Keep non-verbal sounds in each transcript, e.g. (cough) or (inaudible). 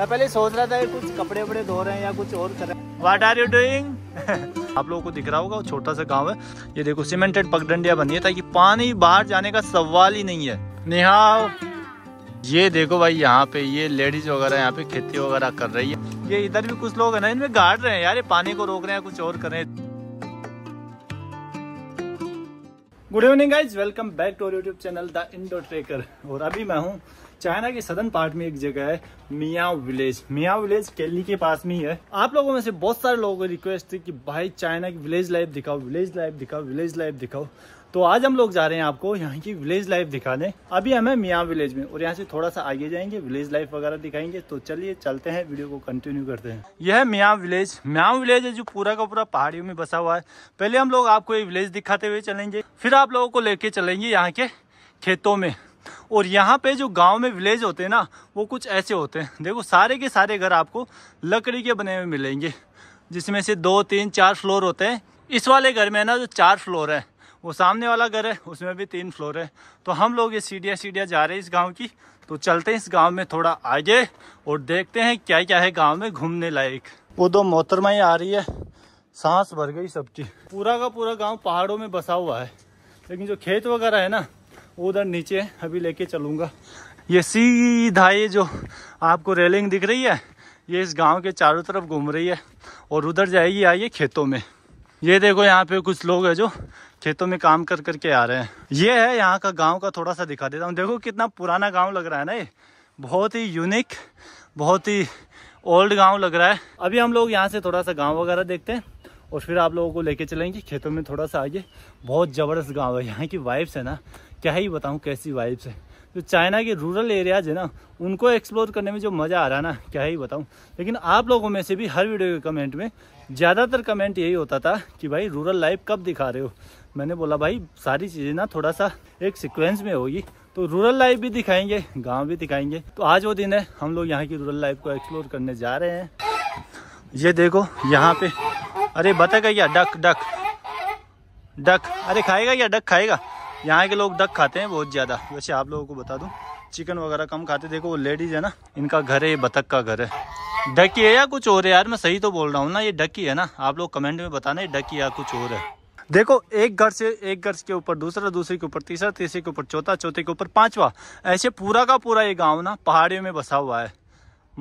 मैं पहले सोच रहा था कुछ कपड़े वपड़े धो रहे हैं या कुछ और कर रहे हैं वाट आर यू डूइंग आप लोगों को दिख रहा होगा छोटा सा गांव है ये देखो सीमेंटेड पगडंडिया बनी है ताकि पानी बाहर जाने का सवाल ही नहीं है नेहा ये देखो भाई यहाँ पे ये लेडीज वगैरह यहाँ पे खेती वगैरह कर रही है ये इधर भी कुछ लोग है ना इनमें गाड़ रहे हैं यार ये पानी को रोक रहे हैं कुछ और कर रहे हैं good evening guys welcome back to YouTube channel the Indo Trekker और अभी मैं हूँ चाइना के सदन पार्ट में एक जगह है मियाँ विलेज मियाँ विलेज कैली के पास में ही है आप लोगों में से बहुत सारे लोगों को रिक्वेस्ट थी कि भाई चाइना की विलेज लाइफ दिखाओ विलेज लाइफ दिखाओ विलेज लाइफ दिखाओ तो आज हम लोग जा रहे हैं आपको यहाँ की विलेज लाइफ दिखाने अभी हमें मियाँ विलेज में और यहाँ से थोड़ा सा आगे जाएंगे विलेज लाइफ वगैरह दिखाएंगे तो चलिए चलते हैं वीडियो को कंटिन्यू करते हैं यह है मियाँ विलेज मियाँ विलेज है जो पूरा का पूरा पहाड़ियों में बसा हुआ है पहले हम लोग आपको ये विलेज दिखाते हुए चलेंगे फिर आप लोगों को लेके चलेंगे यहाँ के खेतों में और यहाँ पे जो गांव में विलेज होते हैं ना वो कुछ ऐसे होते हैं देखो सारे के सारे घर आपको लकड़ी के बने हुए मिलेंगे जिसमें से दो तीन चार फ्लोर होते हैं इस वाले घर में ना जो चार फ्लोर है वो सामने वाला घर है उसमें भी तीन फ्लोर है तो हम लोग ये सीढ़िया सीढ़िया जा रहे हैं इस गाँव की तो चलते हैं इस गाँव में थोड़ा आगे और देखते हैं क्या क्या है गाँव में घूमने लायक वो दो मोहतरमाई आ रही है सांस भर गई सबकी पूरा का पूरा गांव पहाड़ों में बसा हुआ है लेकिन जो खेत वगैरह है ना उधर नीचे अभी लेके चलूंगा ये सीधा ये जो आपको रेलिंग दिख रही है ये इस गांव के चारों तरफ घूम रही है और उधर जाएगी आइए खेतों में ये देखो यहाँ पे कुछ लोग है जो खेतों में काम कर करके आ रहे हैं ये है यहाँ का गांव का थोड़ा सा दिखा देता हूँ देखो कितना पुराना गांव लग रहा है ना ये बहुत ही यूनिक बहुत ही ओल्ड गांव लग रहा है अभी हम लोग यहाँ से थोड़ा सा गांव वगैरह देखते हैं और फिर आप लोगों को लेके चलेंगे खेतों में थोड़ा सा आगे बहुत ज़बरदस्त गाँव है यहाँ की वाइब्स है ना क्या ही बताऊँ कैसी वाइब्स है जो चाइना के रूरल एरियाज है ना उनको एक्सप्लोर करने में जो मज़ा आ रहा है ना क्या ही बताऊँ लेकिन आप लोगों में से भी हर वीडियो के कमेंट में ज़्यादातर कमेंट यही होता था कि भाई रूरल लाइफ कब दिखा रहे हो मैंने बोला भाई सारी चीज़ें ना थोड़ा सा एक सिक्वेंस में होगी तो रूरल लाइफ भी दिखाएंगे गाँव भी दिखाएंगे तो आज वो दिन है हम लोग यहाँ की रूरल लाइफ को एक्सप्लोर करने जा रहे हैं ये देखो यहाँ पे अरे बता क्या डक डक डक अरे खाएगा या डक खाएगा यहाँ के लोग डक खाते हैं बहुत ज़्यादा वैसे आप लोगों को बता दूँ चिकन वगैरह कम खाते देखो वो लेडीज़ है ना इनका घर है ये बतख का घर है डकी है या कुछ और है यार मैं सही तो बोल रहा हूँ ना ये डकी है ना आप लोग कमेंट में बताना ये डकी या कुछ और है देखो एक घर से एक घर के ऊपर दूसरा दूसरे के ऊपर तीसरा तीसरे के ऊपर चौथा चौथे के ऊपर पांचवा ऐसे पूरा का पूरा ये गांव ना पहाड़ियों में बसा हुआ है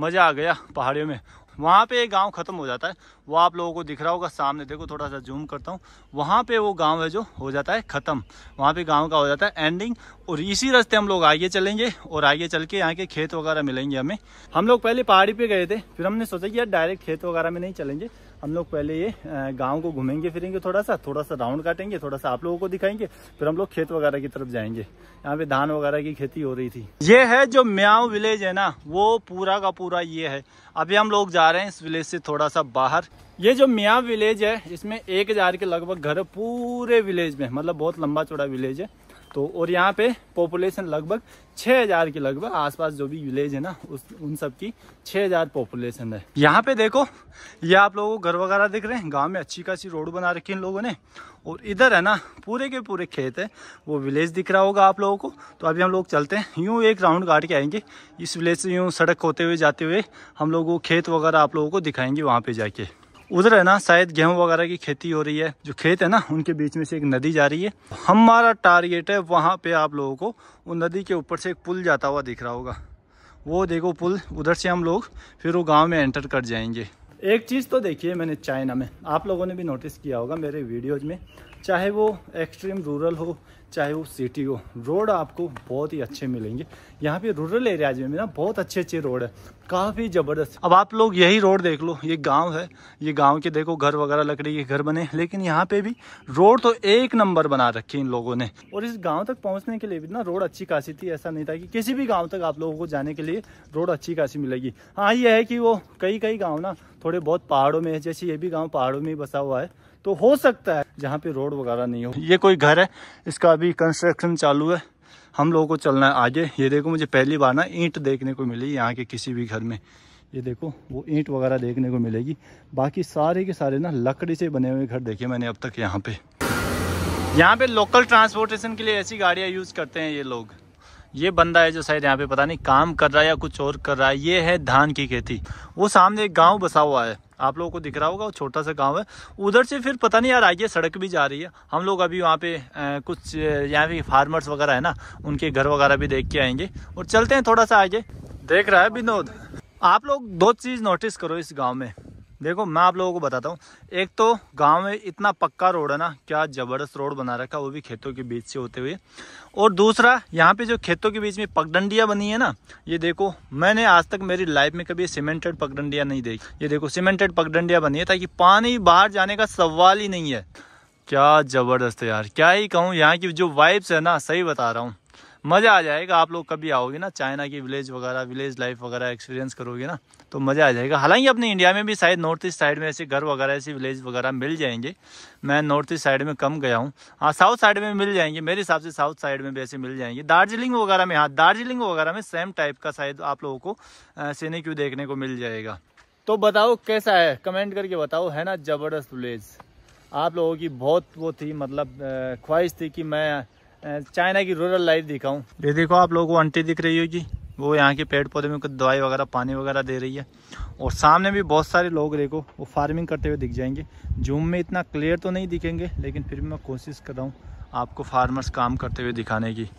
मज़ा आ गया पहाड़ियों में वहाँ पे ये गांव ख़त्म हो जाता है वो आप लोगों को दिख रहा होगा सामने देखो थोड़ा सा जूम करता हूँ वहाँ पे वो गांव है जो हो जाता है ख़त्म वहाँ पे गांव का हो जाता है एंडिंग और इसी रास्ते हम लोग आगे चलेंगे और आगे चल के यहाँ के खेत वगैरह मिलेंगे हमें हम लोग पहले पहाड़ी पे गए थे फिर हमने सोचा कि यार डायरेक्ट खेत वगैरह में नहीं चलेंगे हम लोग पहले ये गाँव को घूमेंगे फिरेंगे थोड़ा सा थोड़ा सा राउंड काटेंगे थोड़ा सा आप लोगों को दिखाएंगे फिर हम लोग खेत वगैरह की तरफ जाएंगे यहाँ पे धान वगैरह की खेती हो रही थी ये है जो म्याओ विलेज है ना वो पूरा का पूरा ये है अभी हम लोग जा रहे हैं इस विलेज से थोड़ा सा बाहर ये जो मियाँ विलेज है इसमें एक हज़ार के लगभग घर पूरे विलेज में मतलब बहुत लंबा चौड़ा विलेज है तो और यहाँ पे पॉपुलेशन लगभग हजार के लगभग आसपास जो भी विलेज है ना उस उन सब की हजार पॉपुलेशन है यहाँ पे देखो ये आप लोगों को घर वगैरह दिख रहे हैं गांव में अच्छी खासी रोड बना रखी है इन लोगों ने और इधर है ना पूरे के पूरे खेत है वो विलेज दिख रहा होगा आप लोगों को तो अभी हम लोग चलते हैं यूँ एक राउंड काट के आएंगे इस विलेज से यूँ सड़क होते हुए जाते हुए हम लोग वो खेत वगैरह आप लोगों को दिखाएंगे वहाँ पर जाके उधर है ना शायद गेहूं वगैरह की खेती हो रही है जो खेत है ना उनके बीच में से एक नदी जा रही है हमारा टारगेट है वहाँ पे आप लोगों को वो नदी के ऊपर से एक पुल जाता हुआ दिख रहा होगा वो देखो पुल उधर से हम लोग फिर वो गाँव में एंटर कर जाएंगे एक चीज़ तो देखिए मैंने चाइना में आप लोगों ने भी नोटिस किया होगा मेरे वीडियोज में चाहे वो एक्सट्रीम रूरल हो चाहे वो सिटी हो रोड आपको बहुत ही अच्छे मिलेंगे यहाँ पे रूरल एरियाज में ना बहुत अच्छे अच्छे रोड है काफ़ी ज़बरदस्त अब आप लोग यही रोड देख लो ये गांव है ये गांव के देखो घर वगैरह लकड़ी के घर बने लेकिन यहाँ पे भी रोड तो एक नंबर बना रखे इन लोगों ने और इस गांव तक पहुँचने के लिए भी ना रोड अच्छी खासी थी ऐसा नहीं था कि किसी भी गाँव तक आप लोगों को जाने के लिए रोड अच्छी खासी मिलेगी हाँ ये है कि वो कई कई गाँव ना थोड़े बहुत पहाड़ों में है जैसे ये भी गाँव पहाड़ों में बसा हुआ है तो हो सकता है जहाँ पे रोड वगैरह नहीं हो ये कोई घर है इसका अभी कंस्ट्रक्शन चालू है हम लोगों को चलना है आगे ये देखो मुझे पहली बार ना ईंट देखने को मिली यहाँ के किसी भी घर में ये देखो वो ईंट वगैरह देखने को मिलेगी बाकी सारे के सारे ना लकड़ी से बने हुए घर देखे मैंने अब तक यहाँ पे यहाँ पे लोकल ट्रांसपोर्टेशन के लिए ऐसी गाड़ियाँ यूज़ करते हैं ये लोग ये बंदा है जो शायद यहाँ पे पता नहीं काम कर रहा है या कुछ और कर रहा है ये है धान की खेती वो सामने एक गाँव बसा हुआ है आप लोगों को दिख रहा होगा वो छोटा सा गांव है उधर से फिर पता नहीं यार आगे सड़क भी जा रही है हम लोग अभी वहाँ पे आ, कुछ यहाँ पे फार्मर्स वगैरह है ना उनके घर वगैरह भी देख के आएंगे और चलते हैं थोड़ा सा आगे देख रहा है विनोद आप लोग दो चीज़ नोटिस करो इस गाँव में देखो मैं आप लोगों को बताता हूँ एक तो गांव में इतना पक्का रोड है ना क्या ज़बरदस्त रोड बना रखा वो भी खेतों के बीच से होते हुए और दूसरा यहाँ पे जो खेतों के बीच में पगडंडियाँ बनी है ना ये देखो मैंने आज तक मेरी लाइफ में कभी सीमेंटेड पगडंडियाँ नहीं देखी ये देखो सीमेंटेड पगडंडियाँ बनी है ताकि पानी बाहर जाने का सवाल ही नहीं है क्या ज़बरदस्त यार क्या ही कहूँ यहाँ की जो वाइब्स है ना सही बता रहा हूँ मज़ा आ जाएगा आप लोग कभी आओगे ना चाइना की विलेज वगैरह विलेज लाइफ वगैरह एक्सपीरियंस करोगे ना तो मज़ा आ जाएगा हालांकि अपने इंडिया में भी शायद नॉर्थ ईस्ट साइड में ऐसे घर वगैरह ऐसे विलेज वगैरह मिल जाएंगे मैं नॉर्थ ईस्ट साइड में कम गया हूँ हाँ साउथ साइड में मिल जाएंगे मेरे हिसाब से साउथ साइड में भी ऐसे मिल जाएंगे दार्जिलिंग वगैरह में हाँ दार्जिलिंग वगैरह में सेम टाइप का शायद आप लोगों को सीने क्यों देखने को मिल जाएगा तो बताओ कैसा है कमेंट करके बताओ है ना ज़बरदस्त विलेज आप लोगों की बहुत वो थी मतलब ख्वाहिश थी कि मैं चाइना की रूरल लाइफ दिखाऊँ ये देखो आप लोगों को आंटी दिख रही होगी वो यहाँ के पेड़ पौधे में कुछ दवाई वगैरह पानी वगैरह दे रही है और सामने भी बहुत सारे लोग देखो वो फार्मिंग करते हुए दिख जाएंगे जूम में इतना क्लियर तो नहीं दिखेंगे लेकिन फिर भी मैं कोशिश कर रहा हूँ आपको फार्मर्स काम करते हुए दिखाने की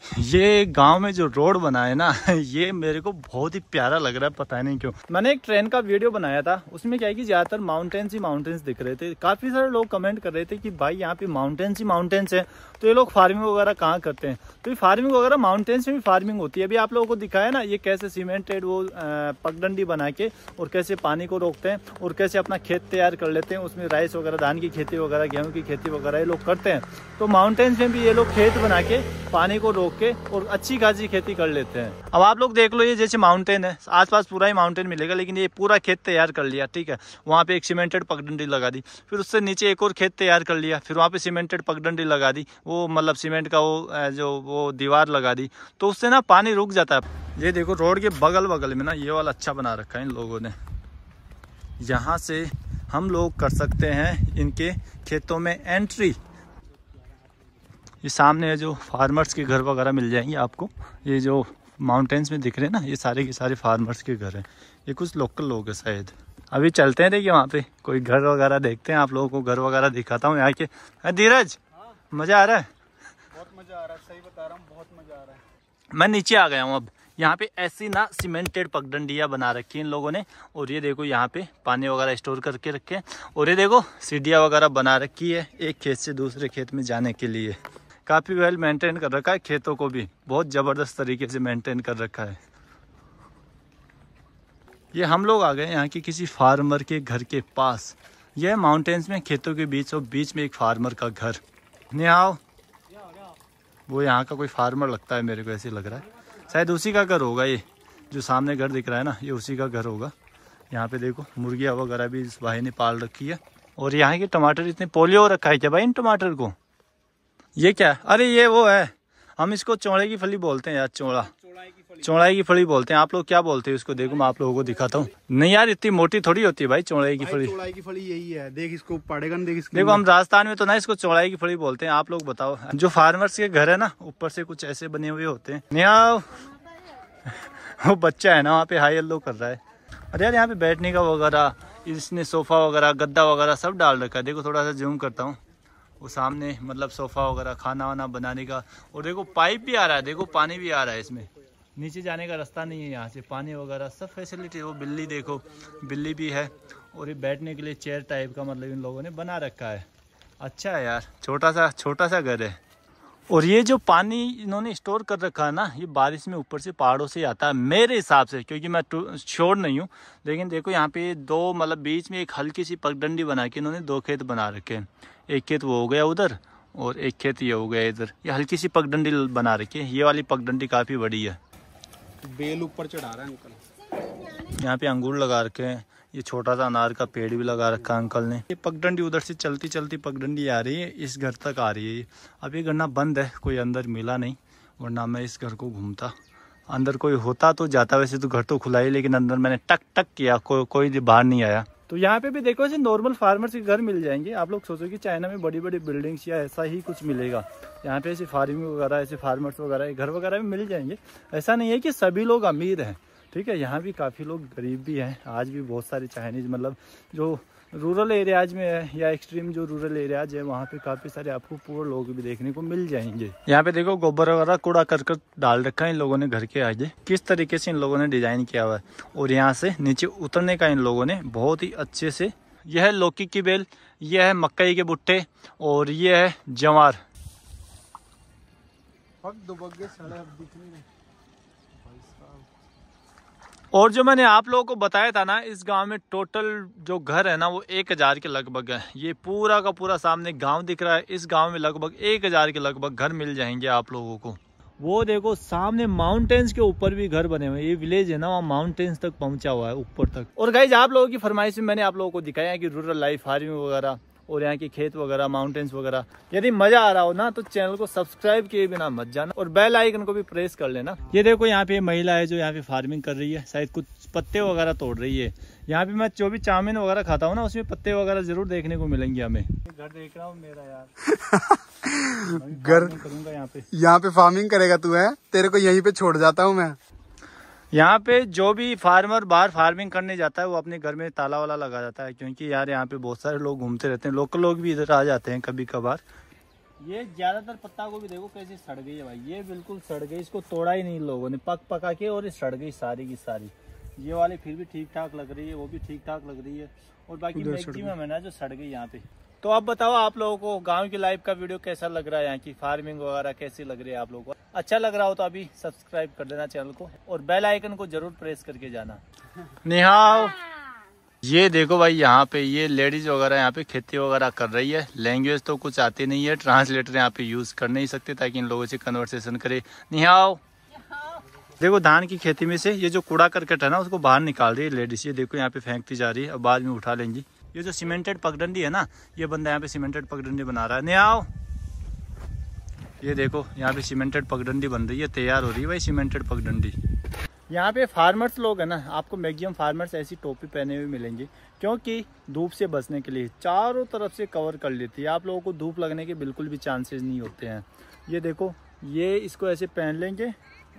(laughs) ये गांव में जो रोड बना है ना (laughs) ये मेरे को बहुत ही प्यारा लग रहा है पता नहीं क्यों मैंने एक ट्रेन का वीडियो बनाया था उसमें क्या है कि ज़्यादातर माउंटेन्स ही माउंटेन्स दिख रहे थे काफ़ी सारे लोग कमेंट कर रहे थे कि भाई यहाँ पे माउंटेन्स ही माउंटेन्स है तो ये लोग फार्मिंग वगैरह कहाँ करते हैं तो ये फार्मिंग वगैरह माउंटेन्स में भी फार्मिंग होती है अभी आप लोगों को दिखाया ना ये कैसे सीमेंटेड वो पगडंडी बना के और कैसे पानी को रोकते हैं और कैसे अपना खेत तैयार कर लेते हैं उसमें राइस वगैरह धान की खेती वगैरह गेहूँ की खेती वगैरह ये लोग करते हैं तो माउंटेन्स में भी ये लोग खेत बना के पानी को रोक के और अच्छी खासी खेती कर लेते हैं अब आप लोग देख लो ये जैसे माउंटेन है आसपास पूरा ही माउंटेन मिलेगा लेकिन ये पूरा खेत तैयार कर लिया ठीक है वहाँ पे एक सीमेंटेड पगडंडी लगा दी फिर उससे नीचे एक और खेत तैयार कर लिया फिर वहाँ पे सीमेंटेड पगडंडी लगा दी वो मतलब सीमेंट का वो जो वो दीवार लगा दी तो उससे ना पानी रुक जाता है ये देखो रोड के बगल बगल में ना ये वाला अच्छा बना रखा है इन लोगों ने यहाँ से हम लोग कर सकते हैं इनके खेतों में एंट्री ये सामने जो फार्मर्स के घर वगैरह मिल जाएंगे आपको ये जो माउंटेन्स में दिख रहे हैं ना ये सारे के सारे फार्मर्स के घर हैं ये कुछ लोकल लोग हैं शायद अभी चलते हैं देखिए वहाँ पे कोई घर वगैरह देखते हैं आप लोगों को घर वगैरह दिखाता हूँ यहाँ के धीरज मज़ा आ रहा है बहुत मज़ा आ रहा है सही बता रहा हूँ बहुत मज़ा आ रहा है मैं नीचे आ गया हूँ अब यहाँ पे ऐसी ना सीमेंटेड पगडंडिया बना रखी है इन लोगों ने और ये देखो यहाँ पे पानी वगैरह स्टोर करके रखे हैं और ये देखो सीढिया वगैरह बना रखी है एक खेत से दूसरे खेत में जाने के लिए काफ़ी वेल मेंटेन कर रखा है खेतों को भी बहुत ज़बरदस्त तरीके से मेंटेन कर रखा है ये हम लोग आ गए यहाँ के किसी फार्मर के घर के पास यह माउंटेन्स में खेतों के बीच और बीच में एक फार्मर का घर निहाओ वो यहाँ का कोई फार्मर लगता है मेरे को ऐसे लग रहा है शायद उसी का घर होगा ये जो सामने घर दिख रहा है ना ये उसी का घर होगा यहाँ पे देखो मुर्गियाँ वगैरह भी इस भाई ने पाल रखी है और यहाँ के टमाटर इतने पोलियो रखा है क्या भाई इन टमाटर को ये क्या है अरे ये वो है हम इसको चौड़े की फली बोलते हैं यार चौड़ा चौड़ाई की फली बोलते हैं आप लोग क्या बोलते हैं इसको देखो मैं आप लोगों को दिखाता हूँ नहीं यार इतनी मोटी थोड़ी होती है भाई चौड़ाई की फली चौड़ाई की फली यही है देख इसको पड़ेगा देख इसको देखो हम राजस्थान में तो ना इसको चौड़ाई की फली बोलते हैं आप लोग बताओ जो फार्मर्स के घर है ना ऊपर से कुछ ऐसे बने हुए होते हैं नया वो बच्चा है ना वहाँ पे हाई एल्लो कर रहा है अरे यार यहाँ पे बैठने का वगैरह इसने सोफा वगैरह गद्दा वगैरह सब डाल रखा है देखो थोड़ा सा जूम करता हूँ वो सामने मतलब सोफ़ा वगैरह खाना वाना बनाने का और देखो पाइप भी आ रहा है देखो पानी भी आ रहा है इसमें नीचे जाने का रास्ता नहीं है यहाँ से पानी वगैरह सब फैसिलिटी वो बिल्ली देखो बिल्ली भी है और ये बैठने के लिए चेयर टाइप का मतलब इन लोगों ने बना रखा है अच्छा है यार छोटा सा छोटा सा घर है और ये जो पानी इन्होंने स्टोर कर रखा है ना ये बारिश में ऊपर से पहाड़ों से आता है मेरे हिसाब से क्योंकि मैं श्योर नहीं हूँ लेकिन देखो यहाँ पे दो मतलब बीच में एक हल्की सी पगडंडी बना के इन्होंने दो खेत बना रखे हैं एक खेत वो हो गया उधर और एक खेत ये हो गया इधर ये हल्की सी पगडंडी बना रखी है ये वाली पगडंडी काफ़ी बड़ी है बेल ऊपर चढ़ा रहा है अंकल यहाँ पे अंगूर लगा रखे हैं ये छोटा सा अनार का पेड़ भी लगा रखा अंकल ने ये पगडंडी उधर से चलती चलती पगडंडी आ रही है इस घर तक आ रही है अब ये गन्ना बंद है कोई अंदर मिला नहीं वरना मैं इस घर को घूमता अंदर कोई होता तो जाता वैसे तो घर तो खुला ही लेकिन अंदर मैंने टक टक किया को, कोई बाहर नहीं आया तो यहाँ पे भी देखो ऐसे नॉर्मल फार्मर्स के घर मिल जाएंगे आप लोग सोचो कि चाइना में बड़ी बड़ी बिल्डिंग्स या ऐसा ही कुछ मिलेगा यहाँ पे ऐसे फार्मिंग वगैरह ऐसे फार्मर्स वगैरह घर वगैरह भी मिल जाएंगे ऐसा नहीं है कि सभी लोग अमीर हैं ठीक है यहाँ भी काफ़ी लोग गरीब भी हैं आज भी बहुत सारे चाइनीज़ मतलब जो रूरल एरियाज में है या एक्सट्रीम जो रूरल एरियाज है वहाँ पे काफी सारे आपको पूरे लोग भी देखने को मिल जाएंगे यहाँ पे देखो गोबर वगैरह कूड़ा कर कर डाल रखा है इन लोगों ने घर के आगे किस तरीके से इन लोगों ने डिजाइन किया हुआ है और यहाँ से नीचे उतरने का इन लोगों ने बहुत ही अच्छे से यह है लौकी की बेल यह है मकई के भुट्टे और यह है जवार और जो मैंने आप लोगों को बताया था ना इस गांव में टोटल जो घर है ना वो एक हज़ार के लगभग है ये पूरा का पूरा सामने गांव दिख रहा है इस गांव में लगभग एक हज़ार के लगभग घर मिल जाएंगे आप लोगों को वो देखो सामने माउंटेन्स के ऊपर भी घर बने हुए ये विलेज है ना वहाँ माउंटेन्स तक पहुंचा हुआ है ऊपर तक और गाइज आप लोगों की फरमाइश में मैंने आप लोगों को दिखाया है कि रूरल लाइफ फार्मिंग वगैरह और यहाँ की खेत वगैरह माउंटेन्स वगैरह यदि मजा आ रहा हो ना तो चैनल को सब्सक्राइब किए बिना मत जाना और बेल आइकन को भी प्रेस कर लेना ये देखो यहाँ पे महिला है जो यहाँ पे फार्मिंग कर रही है शायद कुछ पत्ते वगैरह तोड़ रही है यहाँ पे मैं जो भी चाउमिन वगैरह खाता हूँ ना उसमें पत्ते वगैरह जरूर देखने को मिलेंगे हमें घर देख रहा हूँ मेरा यार (laughs) घर करूंगा यहाँ पे यहाँ पे फार्मिंग करेगा तू है तेरे को यहीं पे छोड़ जाता हूँ मैं यहाँ पे जो भी फार्मर बाहर फार्मिंग करने जाता है वो अपने घर में ताला वाला लगा जाता है क्योंकि यार यहाँ पे बहुत सारे लोग घूमते रहते हैं लोकल लोग भी इधर आ जाते हैं कभी कभार ये ज़्यादातर पत्ता को भी देखो कैसे सड़ गई है भाई ये बिल्कुल सड़ गई इसको तोड़ा ही नहीं लोगों ने पक पका के और ये सड़ गई सारी की सारी ये वाली फिर भी ठीक ठाक लग रही है वो भी ठीक ठाक लग रही है और बाकी मैक्सिम है ना जो सड़ गई यहाँ पे तो आप बताओ आप लोगों को गाँव की लाइफ का वीडियो कैसा लग रहा है यहाँ की फार्मिंग वगैरह कैसी लग रही है आप लोगों को अच्छा लग रहा हो तो अभी सब्सक्राइब कर देना चैनल को और बेल आइकन को जरूर प्रेस करके जाना निहाओ ये देखो भाई यहाँ पे ये लेडीज वगैरह यहाँ पे खेती वगैरह कर रही है लैंग्वेज तो कुछ आती नहीं है ट्रांसलेटर यहाँ पे यूज कर नहीं सकते ताकि इन लोगों से कन्वर्सेशन करे निहाओ देखो धान की खेती में से ये जो कूड़ा करकट है ना उसको बाहर निकाल रही है लेडीज ये देखो यहाँ पे फेंकती जा रही है अब बाद में उठा लेंगी ये जो सीमेंटेड पगडंडी है ना ये बंदा यहाँ पे सीमेंटेड पगडंडी बना रहा है निहाओ ये देखो यहाँ पे सीमेंटेड पगडंडी बन रही है तैयार हो रही है भाई सीमेंटेड पगडंडी यहाँ पे फार्मर्स लोग हैं ना आपको मैगजिम फार्मर्स ऐसी टोपी पहने हुए मिलेंगे क्योंकि धूप से बचने के लिए चारों तरफ से कवर कर लेती है आप लोगों को धूप लगने के बिल्कुल भी चांसेस नहीं होते हैं ये देखो ये इसको ऐसे पहन लेंगे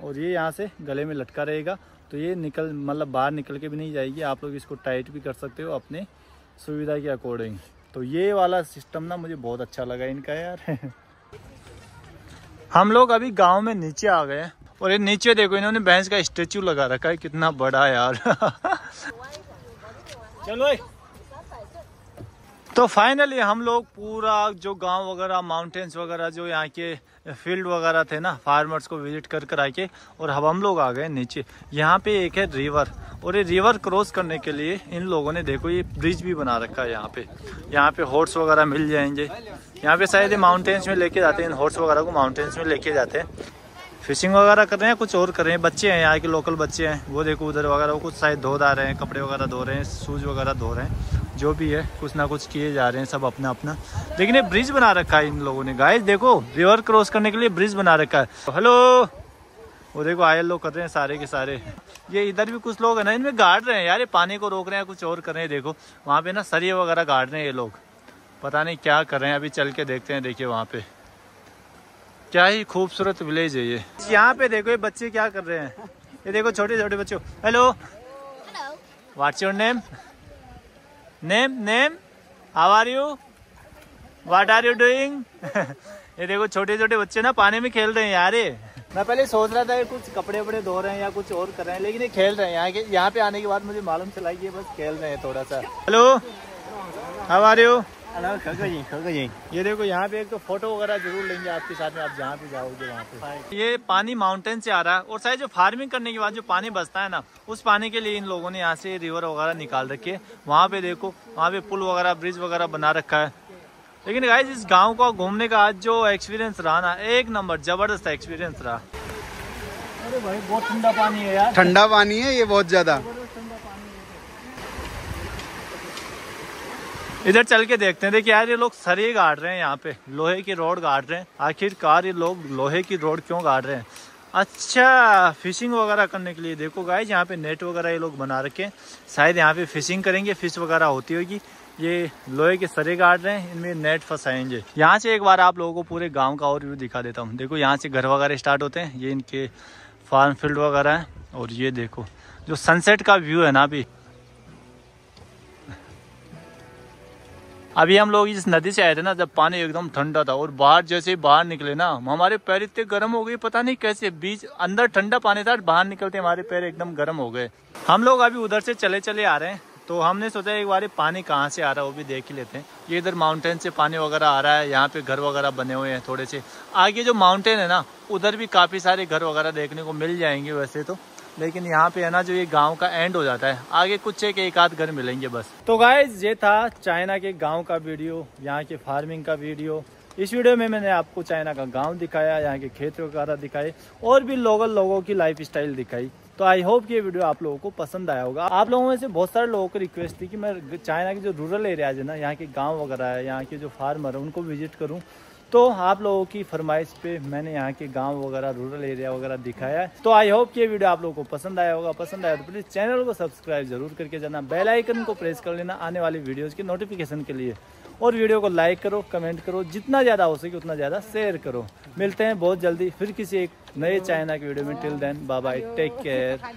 और ये यहाँ से गले में लटका रहेगा तो ये निकल मतलब बाहर निकल के भी नहीं जाएगी आप लोग इसको टाइट भी कर सकते हो अपने सुविधा के अकॉर्डिंग तो ये वाला सिस्टम ना मुझे बहुत अच्छा लगा इनका यार (laughs) हम लोग अभी गांव में नीचे आ गए और ये नीचे देखो इन्होंने भैंस का स्टेचू लगा रखा है कितना बड़ा यार (laughs) चलो तो फाइनली हम लोग पूरा जो गांव वगैरह माउंटेन्स वगैरह जो यहाँ के फील्ड वगैरह थे ना फार्मर्स को विजिट कर कर आके और अब हम लोग आ गए नीचे यहाँ पे एक है रिवर और ये रिवर क्रॉस करने के लिए इन लोगों ने देखो ये ब्रिज भी बना रखा है यहाँ पे यहाँ पे हॉर्स वगैरह मिल जाएंगे यहाँ पे शायद ये माउंटेन्स में लेके जाते हैं इन हॉर्स वगैरह को माउंटेन्स में लेके जाते हैं फिशिंग वगैरह कर रहे हैं कुछ और कर रहे हैं बच्चे हैं यहाँ के लोकल बच्चे हैं वो देखो उधर वगैरह वो कुछ शायद धो दा रहे हैं कपड़े वगैरह धो रहे हैं शूज वगैरह धो रहे हैं जो भी है कुछ ना कुछ किए जा रहे हैं सब अपना अपना लेकिन ये ब्रिज बना रखा है इन लोगों ने गाइस देखो रिवर क्रॉस करने के लिए ब्रिज बना रखा है हेलो वो देखो आयल लोग कर रहे हैं सारे के सारे ये इधर भी कुछ लोग हैं ना इनमें गाड़ रहे हैं यार ये पानी को रोक रहे हैं कुछ और कर रहे हैं देखो वहाँ पे ना सरिये वगैरह गाड़ रहे हैं ये लोग पता नहीं क्या कर रहे हैं अभी चल के देखते हैं देखिए वहाँ पे क्या ही खूबसूरत विलेज है ये यहाँ पे देखो ये बच्चे क्या कर रहे हैं ये देखो छोटे छोटे बच्चों hello what's your name name name how are you what are you doing ये देखो छोटे छोटे बच्चे ना पानी में खेल रहे हैं यार मैं पहले सोच रहा था कि कुछ कपड़े वपड़े धो रहे हैं या कुछ और कर रहे हैं लेकिन ये खेल रहे हैं यहाँ के यहाँ पे आने के बाद मुझे मालूम चला कि ये बस खेल रहे हैं थोड़ा सा हेलो हाउ आर यू जी ये देखो यहाँ पे एक तो फोटो वगैरह जरूर लेंगे आपके साथ में आप जहाँ पे जाओगे वहाँ पे ये पानी माउंटेन से आ रहा है और शायद जो फार्मिंग करने के बाद जो पानी बचता है ना उस पानी के लिए इन लोगों ने यहाँ से रिवर वगैरह निकाल रखे है वहाँ पे देखो वहाँ पे पुल वगैरह ब्रिज वगैरह बना रखा है लेकिन गाय इस गाँव का घूमने का आज जो एक्सपीरियंस रहा ना एक नंबर जबरदस्त एक्सपीरियंस रहा अरे भाई बहुत ठंडा पानी है यार ठंडा पानी है ये बहुत ज्यादा इधर चल के देखते हैं देखिए यार ये लोग सरे गाड़ रहे हैं यहाँ पे लोहे की रोड गाड़ रहे हैं आखिरकार ये लोग लोहे की रोड क्यों गाड़ रहे हैं अच्छा फिशिंग वगैरह करने के लिए देखो गाय यहाँ पे नेट वगैरह ये लोग बना रखे हैं शायद यहाँ पे फिशिंग करेंगे फिश वगैरह होती होगी ये लोहे के सरे गाड़ रहे हैं इनमें नेट फंसाएंगे यहाँ से एक बार आप लोगों को पूरे गाँव का और व्यू दिखा देता हूँ देखो यहाँ से घर वगैरह स्टार्ट होते हैं ये इनके फार्म फील्ड वगैरह है और ये देखो जो सनसेट का व्यू है ना अभी अभी हम लोग इस नदी से आए थे ना जब पानी एकदम ठंडा था और बाहर जैसे बाहर निकले ना हमारे पैर इतने गर्म हो गए पता नहीं कैसे बीच अंदर ठंडा पानी था बाहर निकलते हमारे पैर एकदम गर्म हो गए हम लोग अभी उधर से चले चले आ रहे हैं तो हमने सोचा एक बार पानी कहाँ से आ रहा है वो भी देख ही लेते हैं ये इधर माउंटेन से पानी वगैरह आ रहा है यहाँ पे घर वगैरह बने हुए हैं थोड़े से आगे जो माउंटेन है ना उधर भी काफ़ी सारे घर वगैरह देखने को मिल जाएंगे वैसे तो लेकिन यहाँ पे है ना जो ये गांव का एंड हो जाता है आगे कुछ एक एक आध घर मिलेंगे बस तो गाइज ये था चाइना के गांव का वीडियो यहाँ के फार्मिंग का वीडियो इस वीडियो में मैंने आपको चाइना का गांव दिखाया यहाँ के खेत वगैरह दिखाए और भी लोकल लोगों की लाइफ स्टाइल दिखाई तो आई होप ये वीडियो आप लोगों को पसंद आया होगा आप लोगों में से बहुत सारे लोगों को रिक्वेस्ट थी कि मैं चाइना के जो रूरल एरियाज है ना यहाँ के गाँव वगैरह है यहाँ के जो फार्मर है उनको विजिट करूँ तो आप लोगों की फरमाइश पे मैंने यहाँ के गांव वगैरह रूरल एरिया वगैरह दिखाया है तो आई होप ये वीडियो आप लोगों को पसंद आया होगा पसंद आया तो प्लीज़ चैनल को सब्सक्राइब जरूर करके जाना बेल आइकन को प्रेस कर लेना आने वाली वीडियोज़ की नोटिफिकेशन के लिए और वीडियो को लाइक करो कमेंट करो जितना ज़्यादा हो सके उतना ज़्यादा शेयर करो मिलते हैं बहुत जल्दी फिर किसी एक नए चाइना के वीडियो में till then bye take care